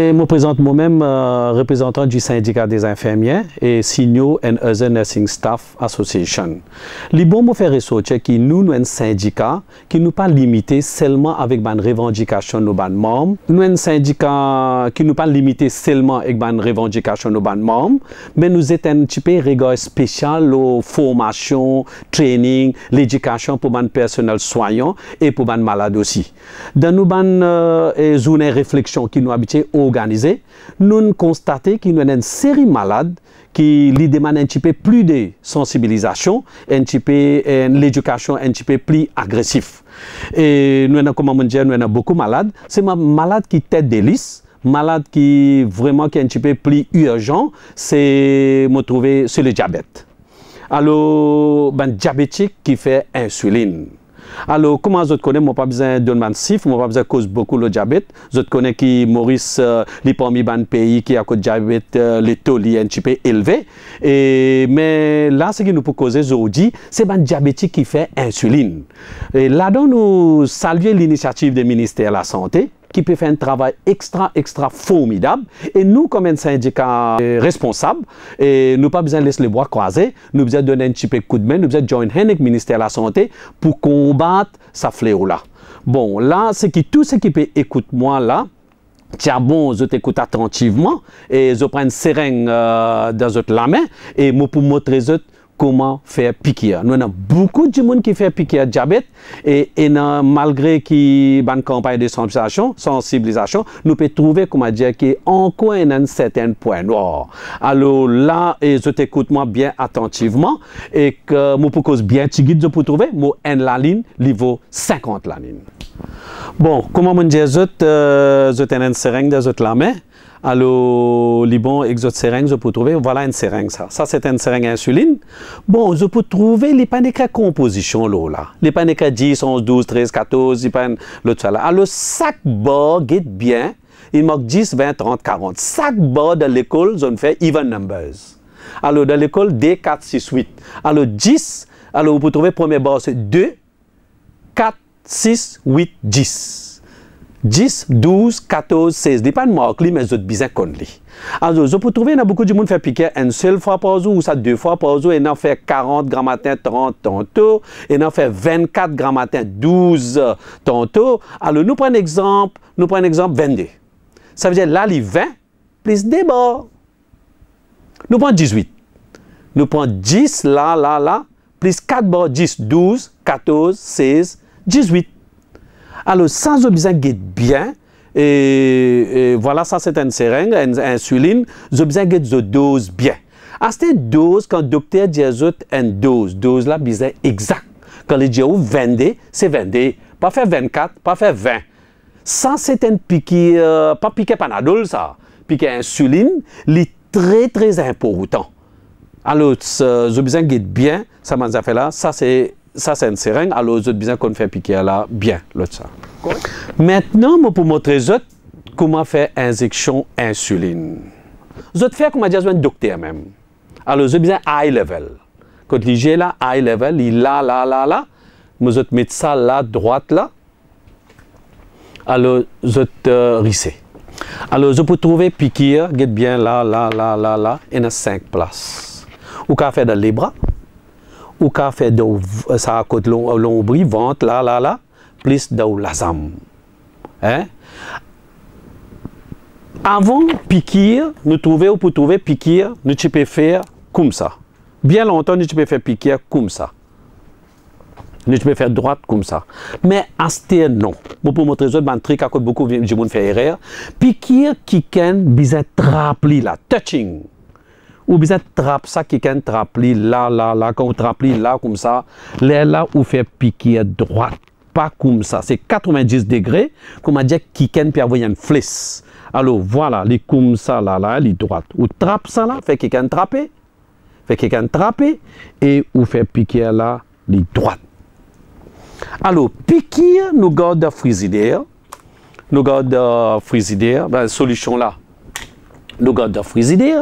Je me présente moi-même euh, représentant du syndicat des infirmiers et signaux and other nursing staff association. Le bon faire faire, ressortir que nous, nous un syndicat qui nous pas limité seulement avec revendications revendication nos membres. Nous un syndicat qui nous pas limité seulement avec revendications revendication nos membres, mais nous est un petit peu regard spécial aux formation, training, l'éducation pour les personnel soignant et pour les malades aussi. Dans nos ban euh, réflexion qui nous habitent au organisé, nous constatons qu'il y a une série de malades qui demandent un petit peu plus de sensibilisation, un petit peu euh, l'éducation un peu plus agressif. Et nous avons, nous avons beaucoup de malades. C'est un malade qui tête des malade qui vraiment qui est un petit peu plus urgent, c'est me trouver c'est le diabète. Alors, ben diabétique qui fait insuline. Alors, comment vous connaissez, moi pas besoin de d'un mansif, moi pas besoin cause beaucoup le diabète. Vous connaissez qui Maurice, euh, les parmi ban pays qui a cause diabète, euh, les taux li un petit peu élevé. mais là, ce qui nous peut causer aujourd'hui, c'est ban diabétique qui fait insuline. Et là, nous saluons l'initiative du ministère de la Santé qui peut faire un travail extra, extra formidable. Et nous, comme un syndicat euh, responsable, et nous pas besoin de laisser les bras croisés, nous besoin de donner un petit peu de coup de main, nous besoin de joindre avec le ministère de la Santé pour combattre ce fléau-là. Bon, là, c'est qui tout ce qui peut écouter moi là, Tiens bon, je t'écoute attentivement et je prends une seringue euh, dans la main et moi pour montrer comment faire piquer? Nous avons beaucoup de gens qui font piquer diabète et, et malgré qui une campagne de sensibilisation, sensibilisation, nous pouvons trouver comment dire encore un certain point noir. Alors là, je t'écoute moi bien attentivement et que je propose bien petit guide pour trouver mon en la ligne niveau 50 la ligne. Bon, comment mon dire, je, euh, une t'ai de la main. Allo Liban, exode seringue, je peux trouver, voilà une seringue ça. Ça c'est une seringue insuline. Bon, je peux trouver les à composition là, là. Les panéca 10, 11, 12, 13, 14, les pan l'autre là. Alors ah, sac bas, guide bien, il manque 10, 20, 30, 40. Sac bord de l'école, je fais even numbers. Alors dans l'école D 4 6 8. Alors 10, alors vous pouvez trouver premier bord, c'est 2 4 6 8 10. 10, 12, 14, 16. Li pa nan mais li, men zot bizek Alors, vous pouvez trouver zo pou trouve, nan boukou di moun font piquer une seule fois ou ça deux fois pa et en fait 40 grand matin 30 tonto, et on fait 24 grand matin 12 tonto. prenons un un exemple nous un exemple 22. ça veut dire là les 20, plus deux bords. Nous prenons 18. Nous prenons 10 là là là plus 4 bords. 10, 12, 14, 16, 18. Alors, sans de bien, et, voilà, ça c'est une seringue, une, insuline, insuline, besoin de dose bien. À ah, cette dose, quand le docteur dit une dose, dose là, c'est exact. Quand il dit 20, c'est 20. Pas faire 24, pas faire 20. Ça, c'est un piqué, euh, pas piqué panadol, ça. Piqué insuline, c'est très, très important. Alors, j'ai besoin bien, ça m'a fait là, ça c'est ça c'est une seringue, alors les autres besoin qu'on fait piquer là, bien, l'autre ça. Maintenant, moi, pour montrer aux autres comment faire injection insuline. Les autres faire, comment dire, un docteur même. Alors les autres besoin high level. Quand il là, high level, il là, là, là, là, vous les autres mettent ça là, droite là, alors les autres euh, Alors, vous pouvez trouver piquer, bien là, là, là, là, là, y a cinq places. Ou qu'à faire dans les bras, ou café fait ça à côté long l'ombre vente là là là plus de la hein? Avant piquer, nous trouver ou pour trouver piquer, nous tu faire comme ça. Bien longtemps nous tu faire piquer comme ça. Nous tu faire droite comme ça. Mais astier non. pour montrer autre un truc à côté beaucoup du monde fait erreur. Piquir qui ken être trapli la touching ou bien trap ça quelqu'un trappe là, là, là, quand on là, comme ça, là, là, ou fait piquer droite. Pas comme ça. C'est 90 degrés, comme on dit, quelqu'un peut avoir une flèche. Alors, voilà, les comme ça, là, là, les droite. Ou trap ça là, fait quelqu'un trapper, fait quelqu'un trapper, et ou fait piquer là, les droite. Alors, piquer, nous garde frisider nous garde frisider ben, solution là, nous garde frisider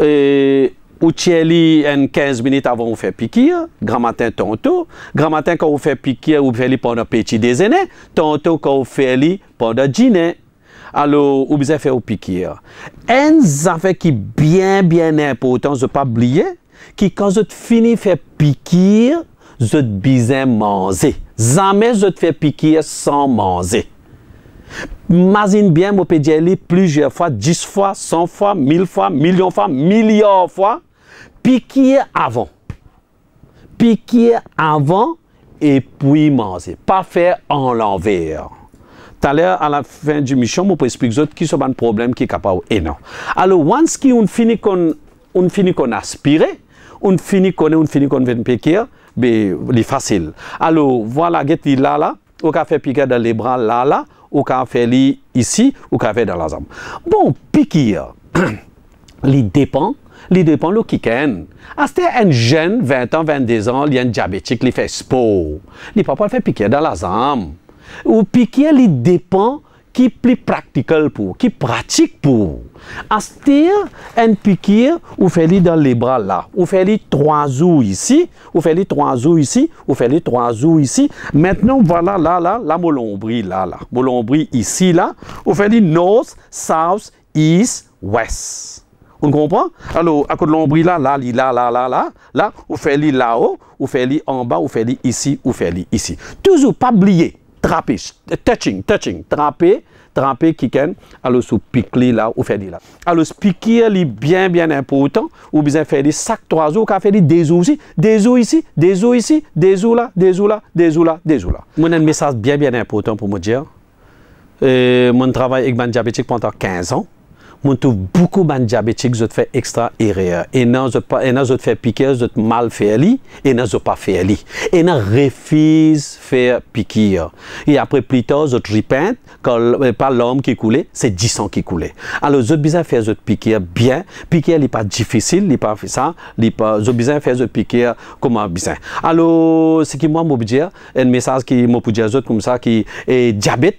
et, ou en 15 minutes avant de faire piquer, grand matin tantôt, grand matin quand vous fait piquer, vous faites pendant petit déjeuner, tantôt quand vous faites pendant dîner. Alors, vous avez fait au piquer. Une affaire qui bien, bien important je pas oublier, qui quand vous fini faire piquer, vous te manger. Jamais je te fais piquer sans manger. Imagine bien, peux dire plusieurs fois, dix fois, cent fois, mille fois, millions fois, milliards fois. piquer avant? piquer avant? Et puis manger. Pas faire en l'envers. Tout à l'heure, à la fin du mission, je vous explique qui sont les problème qui sont capables énorme. Alors, once qu'on finit qu'on on finit qu'on aspire, on finit qu'on on finit qu'on vient piquer, mais ben, c'est facile. Alors, voilà, get là là, on a piquer dans les bras là là, ou qu'on fè fait ici, ou ka fait dans la zam. Bon, piquer, Il dépend li dépend lo kiken. Aste en jeune, 20 ans, 22 ans, li en diabétique, li fait spo. Li peut pas faire piquer dans la zam. Ou piquer, li dépend qui pli practical pour qui pratique pour Astir en pikir, ou faites dans les les là là Ou faites li trois ou ici, ou fait li trois ou ici, ou fait li trois ou ici. maintenant voilà là là la molombrie là là molombrie ici là Ou fait north, south, east, west. On comprend? Alors, à côté de là, là, là, là, là, là, là, ou fait là-haut, ou fait en bas, ou fait ici, ou fait ici. Toujours pas oublier trapé, touching, touching, trapé, trapé kiken, alors sou pique là ou là. là. Alo piquer, li bien, bien important, ou faire des sacs trois ou ici, ici, des eaux ici, des là, là, des là là, là. eaux là, dezou la. là. Mon message bien, bien important pour me dire. Euh, Mon travaille avec ban diabétique pendant 15 ans mon beaucoup ban diabétique je fait extra erreur et non je pas et non je fait piquer je mal e e e fait li et non je pas fait li et non refuse faire piquer et après plus tard je repent quand pas l'homme qui coulait c'est 10 ans qui coulait alors je besoin faire je piquer bien piquer il pas difficile il pas fait ça il pas je besoin faire je piquer comment besoin alors ce qui moi me un message qui moi pour dire comme ça qui est diabète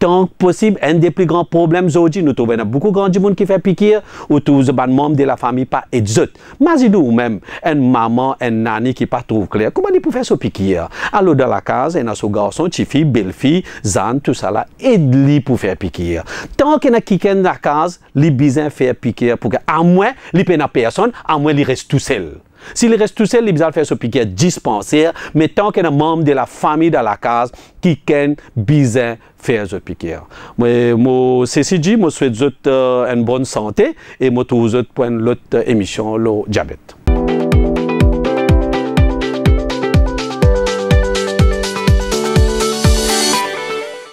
tant que possible. Un des plus grands problèmes aujourd'hui, nous trouvons beaucoup grand du monde qui fait piquer, ou tous les membres de la famille pas exote. Mais nous même, une maman, une nanny qui pas trouve clair. Comment ils peuvent faire ce piquer? Alors dans la case, il y a ce garçon, petite fille, belle fille, zan, tout ça là, aide-lui pour faire piquer. Tant qu'il y a quelqu'un dans la case, il besoin faire piquer pour que, à moins, il n'y a personne, à moins, il reste tout seul. S'il reste tout seul, il va faire ce piquet dispensaire, mais tant qu'il y a un membre de la famille dans la case qui ken de faire ce piquet. Mais moi, ceci dit, je souhaite euh, une bonne santé et je vous souhaite pour une émission, le diabète.